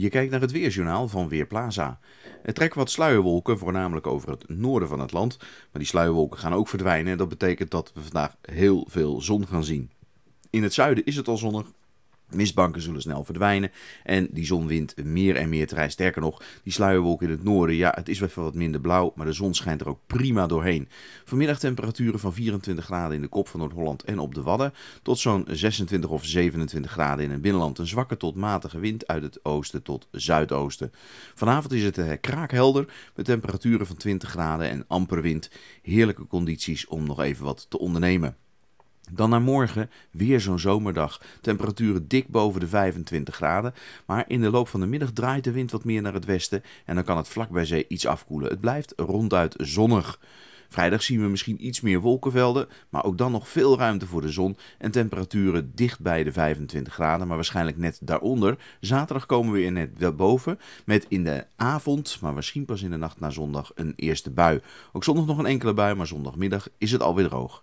Je kijkt naar het weerjournaal van Weerplaza. Er trekken wat sluierwolken, voornamelijk over het noorden van het land. Maar die sluierwolken gaan ook verdwijnen en dat betekent dat we vandaag heel veel zon gaan zien. In het zuiden is het al zonnig, Mistbanken zullen snel verdwijnen en die zon wint meer en meer terrein. Sterker nog, die sluierwolk in het noorden, ja, het is wel wat minder blauw, maar de zon schijnt er ook prima doorheen. Vanmiddag temperaturen van 24 graden in de kop van Noord-Holland en op de Wadden, tot zo'n 26 of 27 graden in het binnenland. Een zwakke tot matige wind uit het oosten tot zuidoosten. Vanavond is het eh, kraakhelder met temperaturen van 20 graden en amper wind. Heerlijke condities om nog even wat te ondernemen. Dan naar morgen weer zo'n zomerdag. Temperaturen dik boven de 25 graden. Maar in de loop van de middag draait de wind wat meer naar het westen. En dan kan het vlak bij zee iets afkoelen. Het blijft ronduit zonnig. Vrijdag zien we misschien iets meer wolkenvelden, maar ook dan nog veel ruimte voor de zon en temperaturen dicht bij de 25 graden, maar waarschijnlijk net daaronder. Zaterdag komen we weer net boven met in de avond, maar misschien pas in de nacht na zondag, een eerste bui. Ook zondag nog een enkele bui, maar zondagmiddag is het alweer droog.